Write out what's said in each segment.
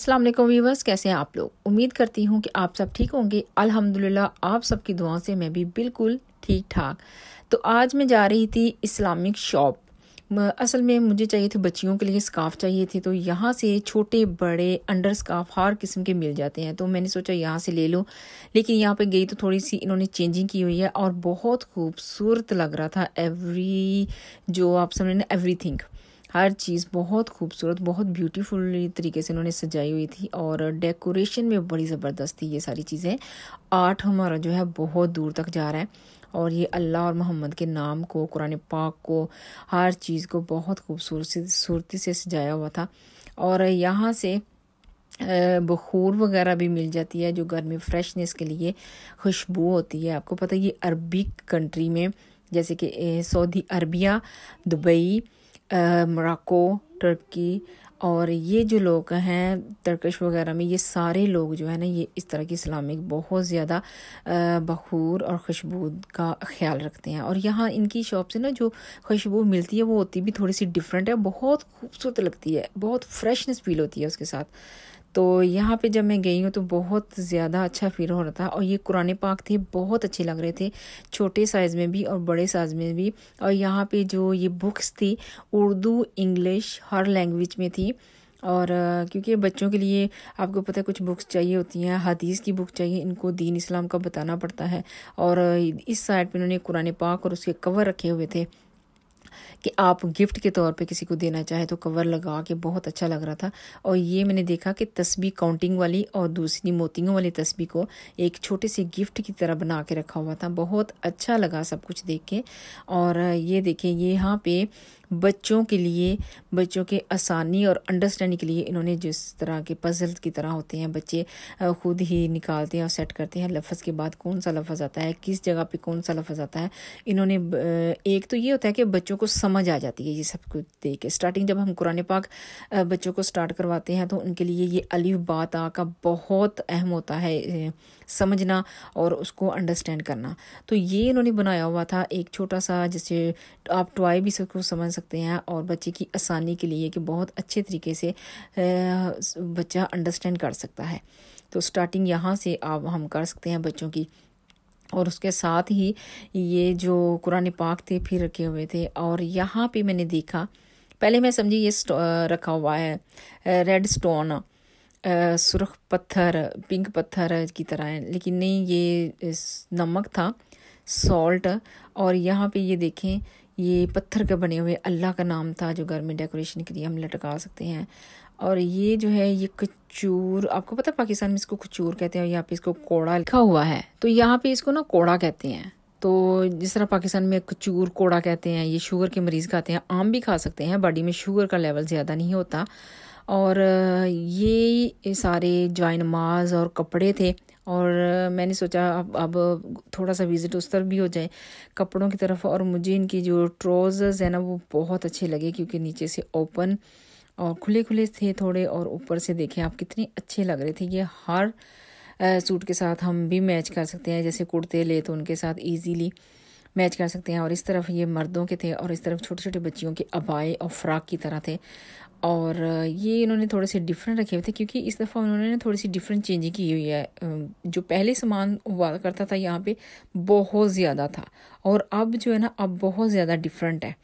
अस्सलाम वालेकुम कैसे हैं आप लोग उम्मीद करती हूँ कि आप सब ठीक होंगे अल्हम्दुलिल्लाह आप सबकी दुआओं से मैं भी बिल्कुल ठीक ठाक तो आज मैं जा रही थी इस्लामिक शॉप असल में मुझे चाहिए थी बच्चियों के लिए स्काफ चाहिए थे तो यहाँ से छोटे बड़े अंडर स्काफ हर किस्म के मिल जाते हैं तो मैंने सोचा यहाँ से ले लो लेकिन यहाँ पे गई तो थोड़ी सी इन्होंने चेंजिंग की हुई है और बहुत खूबसूरत लग रहा था एवरी जो आप समझ ना एवरी थिंग हर चीज़ बहुत खूबसूरत बहुत ब्यूटीफुल तरीके से इन्होंने सजाई हुई थी और डेकोरेशन में बड़ी ज़बरदस्त थी ये सारी चीज़ें आर्ट हमारा जो है बहुत दूर तक जा रहा है और ये अल्लाह और मोहम्मद के नाम को कुरान पाक को हर चीज़ को बहुत खूबसूरती सूरती से सजाया हुआ था और यहाँ से बखूर वगैरह भी मिल जाती है जो घर में फ्रेशनेस के लिए खुशबू होती है आपको पता है ये अरबिक कंट्री में जैसे कि Saudi Arabia Dubai Morocco Turkey और ये जो लोग हैं तर्कश वगैरह में ये सारे लोग जो है ना ये इस तरह की इस्लामिक बहुत ज़्यादा बखूर और खुशबू का ख्याल रखते हैं और यहाँ इनकी शॉप से ना जो खुशबू मिलती है वो होती भी थोड़ी सी डिफरेंट है बहुत खूबसूरत लगती है बहुत फ्रेशनेस फील होती है उसके साथ तो यहाँ पे जब मैं गई हूँ तो बहुत ज़्यादा अच्छा फील हो रहा था और ये कुरने पाक थे बहुत अच्छे लग रहे थे छोटे साइज़ में भी और बड़े साइज़ में भी और यहाँ पे जो ये बुक्स थी उर्दू इंग्लिश हर लैंग्वेज में थी और क्योंकि बच्चों के लिए आपको पता है कुछ बुक्स चाहिए होती हैं हदीस की बुक चाहिए इनको दीन इस्लाम का बताना पड़ता है और इस साइड पे इन्होंने कुरान पाक और उसके कवर रखे हुए थे कि आप गिफ्ट के तौर पे किसी को देना चाहे तो कवर लगा के बहुत अच्छा लग रहा था और ये मैंने देखा कि तस्बी काउंटिंग वाली और दूसरी मोतियों वाली तस्बी को एक छोटे से गिफ्ट की तरह बना के रखा हुआ था बहुत अच्छा लगा सब कुछ देख के और ये देखें यहाँ पे बच्चों के लिए बच्चों के आसानी और अंडरस्टैंडिंग के लिए इन्होंने जिस तरह के पजल की तरह होते हैं बच्चे खुद ही निकालते हैं और सेट करते हैं लफ्ज़ के बाद कौन सा लफ्ज़ आता है किस जगह पे कौन सा लफ्ज़ आता है इन्होंने एक तो ये होता है कि बच्चों को समझ आ जाती है ये सब कुछ देख के स्टार्टिंग जब हम कुरान पाक बच्चों को स्टार्ट करवाते हैं तो उनके लिए ये अलिफ बात का बहुत अहम होता है समझना और उसको अंडरस्टैंड करना तो ये इन्होंने बनाया हुआ था एक छोटा सा जिसे आप टॉय भी सबको समझ सकते हैं और बच्चे की आसानी के लिए कि बहुत अच्छे तरीके से बच्चा अंडरस्टैंड कर सकता है तो स्टार्टिंग यहाँ से आप हम कर सकते हैं बच्चों की और उसके साथ ही ये जो कुरान पाक थे फिर रखे हुए थे और यहाँ पे मैंने देखा पहले मैं समझी ये रखा हुआ है रेड स्टोन सुरख पत्थर पिंक पत्थर की तरह है लेकिन नहीं ये नमक था सॉल्ट और यहाँ पे ये देखें ये पत्थर के बने हुए अल्लाह का नाम था जो घर में डेकोरेशन के लिए हम लटका सकते हैं और ये जो है ये कचूर आपको पता पाकिस्तान में इसको कचूर कहते हैं और यहाँ पे इसको कोड़ा लिखा हुआ है तो यहाँ पे इसको ना कोड़ा कहते हैं तो जिस तरह पाकिस्तान में कचूर कोड़ा कहते हैं ये शुगर के मरीज़ खाते हैं आम भी खा सकते हैं बॉडी में शुगर का लेवल ज़्यादा नहीं होता और ये सारे जाय माज और कपड़े थे और मैंने सोचा अब अब थोड़ा सा विज़िट उस तरफ भी हो जाए कपड़ों की तरफ और मुझे इनकी जो ट्रोज़र्स हैं ना वो बहुत अच्छे लगे क्योंकि नीचे से ओपन और खुले खुले थे थोड़े और ऊपर से देखें आप कितने अच्छे लग रहे थे ये हर सूट के साथ हम भी मैच कर सकते हैं जैसे कुर्ते ले तो उनके साथ ईजीली मैच कर सकते हैं और इस तरफ ये मर्दों के थे और इस तरफ छोटे छोटे बच्चियों के अबाए और फ्राक की तरह थे और ये इन्होंने थोड़े से डिफरेंट रखे हुए थे क्योंकि इस दफ़ा उन्होंने थोड़ी सी डिफरेंट चेंजिंग की हुई है जो पहले सामान हुआ करता था यहाँ पे बहुत ज़्यादा था और अब जो है ना अब बहुत ज़्यादा डिफरेंट है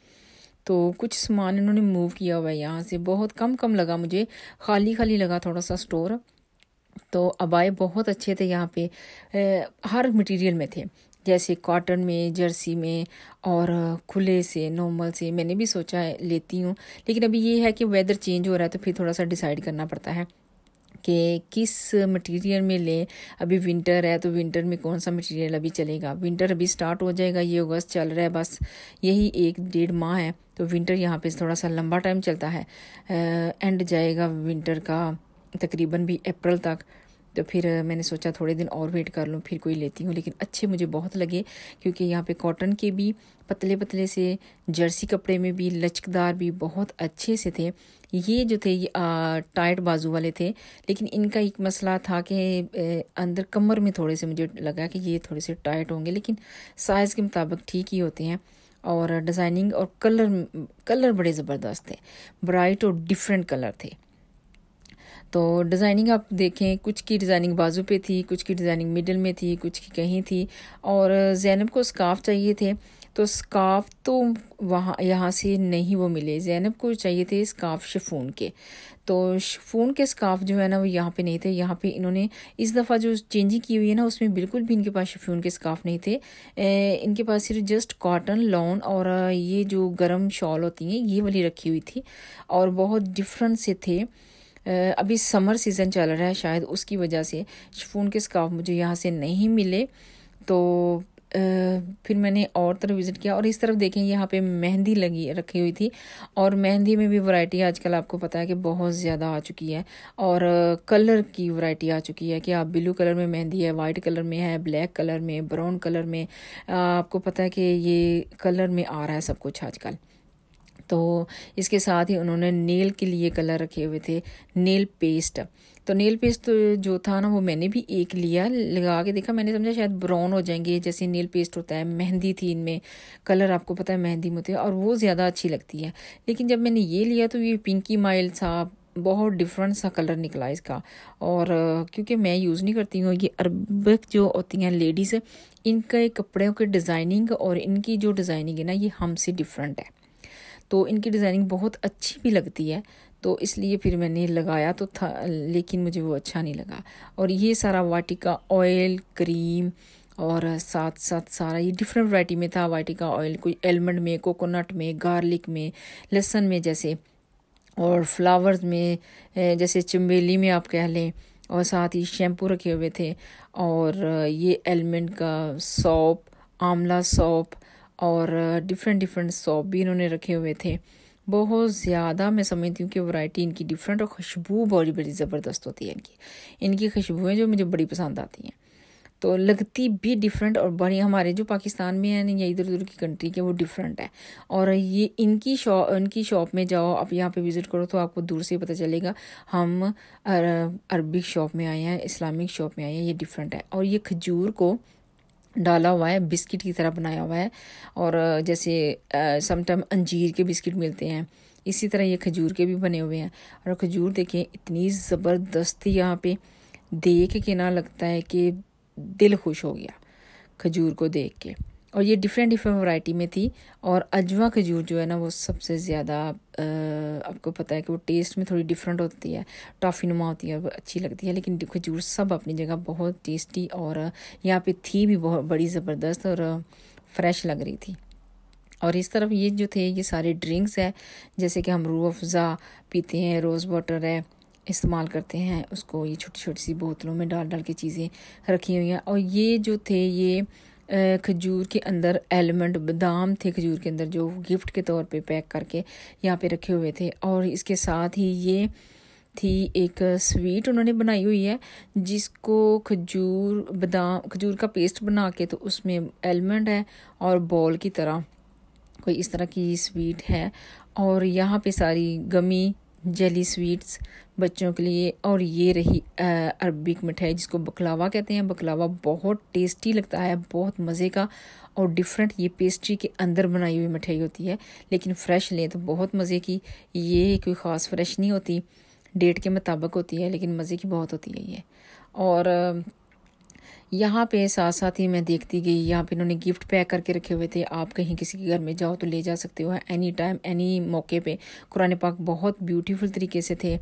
तो कुछ सामान इन्होंने मूव किया हुआ है यहाँ से बहुत कम कम लगा मुझे खाली खाली लगा थोड़ा सा स्टोर तो अबाए बहुत अच्छे थे यहाँ पे हर मटेरियल में थे जैसे कॉटन में जर्सी में और खुले से नॉर्मल से मैंने भी सोचा लेती हूँ लेकिन अभी ये है कि वेदर चेंज हो रहा है तो फिर थोड़ा सा डिसाइड करना पड़ता है कि किस मटेरियल में लें अभी विंटर है तो विंटर में कौन सा मटेरियल अभी चलेगा विंटर अभी स्टार्ट हो जाएगा ये अगस्त चल रहा है बस यही एक डेढ़ माह है तो विंटर यहाँ पे थोड़ा सा लंबा टाइम चलता है एंड जाएगा विंटर का तकरीबन भी अप्रैल तक तो फिर मैंने सोचा थोड़े दिन और वेट कर लूँ फिर कोई लेती हूँ लेकिन अच्छे मुझे बहुत लगे क्योंकि यहाँ पे कॉटन के भी पतले पतले से जर्सी कपड़े में भी लचकदार भी बहुत अच्छे से थे ये जो थे ये आ, टाइट बाजू वाले थे लेकिन इनका एक मसला था कि अंदर कमर में थोड़े से मुझे लगा कि ये थोड़े से टाइट होंगे लेकिन साइज़ के मुताबिक ठीक ही होते हैं और डिज़ाइनिंग और कलर कलर बड़े ज़बरदस्त थे ब्राइट और डिफरेंट कलर थे तो डिज़ाइनिंग आप देखें कुछ की डिज़ाइनिंग बाजू पे थी कुछ की डिज़ाइनिंग मिडल में थी कुछ की कहीं थी और जैनब को स्काफ चाहिए थे तो स्काफ तो वहाँ यहाँ से नहीं वो मिले जैनब को चाहिए थे स्काफ शिफून के तो शिफून के स्काफ जो है ना वो यहाँ पे नहीं थे यहाँ पे इन्होंने इस दफ़ा जो चेंजिंग की हुई है ना उसमें बिल्कुल भी इनके पास शिफून के स्काफ नहीं थे इनके पास सिर्फ जस्ट कॉटन लॉन और ये जो गर्म शॉल होती हैं ये वाली रखी हुई थी और बहुत डिफरेंट से थे अभी समर सीज़न चल रहा है शायद उसकी वजह से शिफून के स्काफ मुझे यहाँ से नहीं मिले तो फिर मैंने और तरफ विज़िट किया और इस तरफ देखें यहाँ पे मेहंदी लगी रखी हुई थी और मेहंदी में भी वैरायटी आजकल आपको पता है कि बहुत ज़्यादा आ चुकी है और कलर की वैरायटी आ चुकी है कि आप ब्लू कलर में मेहंदी है वाइट कलर में है ब्लैक कलर में ब्राउन कलर में आपको पता है कि ये कलर में आ रहा है सब कुछ आजकल तो इसके साथ ही उन्होंने नेल के लिए कलर रखे हुए थे नेल पेस्ट तो नेल पेस्ट तो जो था ना वो मैंने भी एक लिया लगा के देखा मैंने समझा शायद ब्राउन हो जाएंगे जैसे नेल पेस्ट होता है मेहंदी थी इनमें कलर आपको पता है मेहंदी में होते और वो ज़्यादा अच्छी लगती है लेकिन जब मैंने ये लिया तो ये पिंकी माइल सा बहुत डिफरेंट सा कलर निकला इसका और क्योंकि मैं यूज़ नहीं करती हूँ ये अरबिक जो होती हैं लेडीज़ इनके कपड़ों के डिज़ाइनिंग और इनकी जो डिज़ाइनिंग है ना ये हमसे डिफरेंट है तो इनकी डिज़ाइनिंग बहुत अच्छी भी लगती है तो इसलिए फिर मैंने लगाया तो था लेकिन मुझे वो अच्छा नहीं लगा और ये सारा वाटिका ऑयल क्रीम और साथ साथ सारा ये डिफरेंट वैरायटी में था वाटिका ऑयल कोई एलमंड में कोकोनट में गार्लिक में लहसन में जैसे और फ्लावर्स में जैसे चम्बेली में आप कह लें और साथ ही शैम्पू रखे हुए थे और ये एलमंड का सॉप आंवला सॉप और डिफरेंट डिफरेंट सॉप भी इन्होंने रखे हुए थे बहुत ज़्यादा मैं समझती हूँ कि वैरायटी इनकी डिफरेंट और खुशबू बहुत बड़ी ज़बरदस्त होती है इनकी इनकी खुशबुएँ जो मुझे बड़ी पसंद आती हैं तो लगती भी डिफरेंट और बड़ी हमारे जो पाकिस्तान में है या इधर उधर की कंट्री के वो डिफरेंट है और ये इनकी शॉप इनकी शॉप में जाओ आप यहाँ पे विज़िट करो तो आपको दूर से पता चलेगा हम अरबिक शॉप में आए हैं इस्लामिक शॉप में आए हैं ये डिफरेंट है और ये खजूर को डाला हुआ है बिस्किट की तरह बनाया हुआ है और जैसे समटाइम अंजीर के बिस्किट मिलते हैं इसी तरह ये खजूर के भी बने हुए हैं और खजूर देखें इतनी ज़बरदस्त यहाँ पे देख के ना लगता है कि दिल खुश हो गया खजूर को देख के और ये डिफरेंट डिफरेंट वैरायटी में थी और अजवा खजूर जो है ना वो सबसे ज़्यादा आपको पता है कि वो टेस्ट में थोड़ी डिफरेंट होती है टॉफ़ी नुमा होती है अच्छी लगती है लेकिन खजूर सब अपनी जगह बहुत टेस्टी और यहाँ पे थी भी बहुत बड़ी ज़बरदस्त और फ्रेश लग रही थी और इस तरफ ये जो थे ये सारे ड्रिंक्स है जैसे कि हम रू अफ़ज़ा पीते हैं रोज़ वाटर है इस्तेमाल करते हैं उसको ये छोटी छोटी सी बोतलों में डाल डाल के चीज़ें रखी हुई हैं और ये जो थे ये खजूर के अंदर एलिमेंट बादाम थे खजूर के अंदर जो गिफ्ट के तौर पे पैक करके यहाँ पे रखे हुए थे और इसके साथ ही ये थी एक स्वीट उन्होंने बनाई हुई है जिसको खजूर बादाम खजूर का पेस्ट बना के तो उसमें एलमंड है और बॉल की तरह कोई इस तरह की स्वीट है और यहाँ पे सारी गमी जली स्वीट्स बच्चों के लिए और ये रही अरबिक मिठाई जिसको बकलावा कहते हैं बकलावा बहुत टेस्टी लगता है बहुत मज़े का और डिफरेंट ये पेस्ट्री के अंदर बनाई हुई मिठाई होती है लेकिन फ़्रेश लें तो बहुत मज़े की ये कोई ख़ास फ्रेश नहीं होती डेट के मुताबिक होती है लेकिन मज़े की बहुत होती है ये और यहाँ पे साथ साथ ही मैं देखती गई यहाँ पे इन्होंने गिफ्ट पैक करके रखे हुए थे आप कहीं किसी के घर में जाओ तो ले जा सकते हो एनी टाइम एनी मौके पे कुरान पाक बहुत ब्यूटीफुल तरीके से थे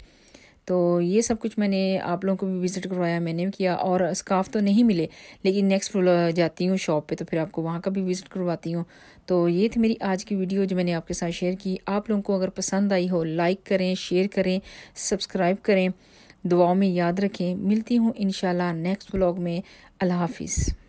तो ये सब कुछ मैंने आप लोगों को भी विज़िट करवाया मैंने भी किया और स्काफ तो नहीं मिले लेकिन नेक्स्ट फ्लोर जाती हूँ शॉप पे तो फिर आपको वहाँ का भी विज़िट करवाती हूँ तो ये थी मेरी आज की वीडियो जो मैंने आपके साथ शेयर की आप लोगों को अगर पसंद आई हो लाइक करें शेयर करें सब्सक्राइब करें दुआओं में याद रखें मिलती हूँ इन नेक्स्ट ब्लॉग में अल्लाह हाफिज़